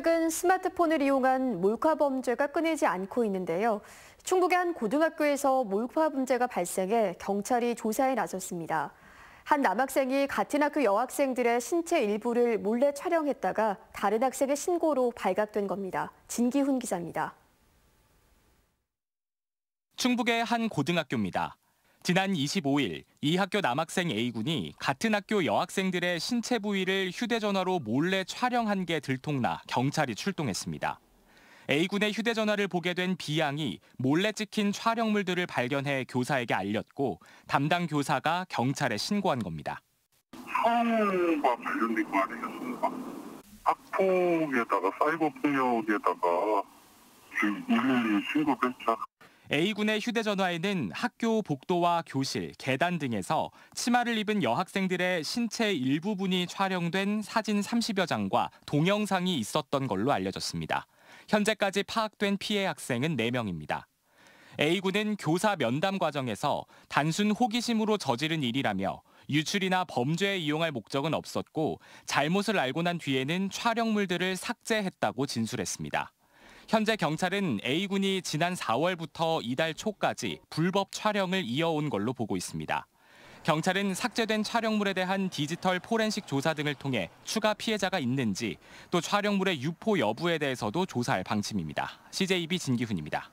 최근 스마트폰을 이용한 몰카 범죄가 끊이지 않고 있는데요. 충북의 한 고등학교에서 몰카 범죄가 발생해 경찰이 조사에 나섰습니다. 한 남학생이 같은 학교 여학생들의 신체 일부를 몰래 촬영했다가 다른 학생의 신고로 발각된 겁니다. 진기훈 기자입니다. 충북의 한 고등학교입니다. 지난 25일 이 학교 남학생 A군이 같은 학교 여학생들의 신체 부위를 휴대전화로 몰래 촬영한 게 들통나 경찰이 출동했습니다. A군의 휴대전화를 보게 된 B양이 몰래 찍힌 촬영물들을 발견해 교사에게 알렸고 담당 교사가 경찰에 신고한 겁니다. 성과 관련된 거 아니겠습니까? 학폭에다가 사이버 폭력에다가 112 신고했죠. A군의 휴대전화에는 학교 복도와 교실, 계단 등에서 치마를 입은 여학생들의 신체 일부분이 촬영된 사진 30여 장과 동영상이 있었던 걸로 알려졌습니다. 현재까지 파악된 피해 학생은 4명입니다. A군은 교사 면담 과정에서 단순 호기심으로 저지른 일이라며 유출이나 범죄에 이용할 목적은 없었고 잘못을 알고 난 뒤에는 촬영물들을 삭제했다고 진술했습니다. 현재 경찰은 A군이 지난 4월부터 이달 초까지 불법 촬영을 이어온 걸로 보고 있습니다. 경찰은 삭제된 촬영물에 대한 디지털 포렌식 조사 등을 통해 추가 피해자가 있는지 또 촬영물의 유포 여부에 대해서도 조사할 방침입니다. CJB 진기훈입니다.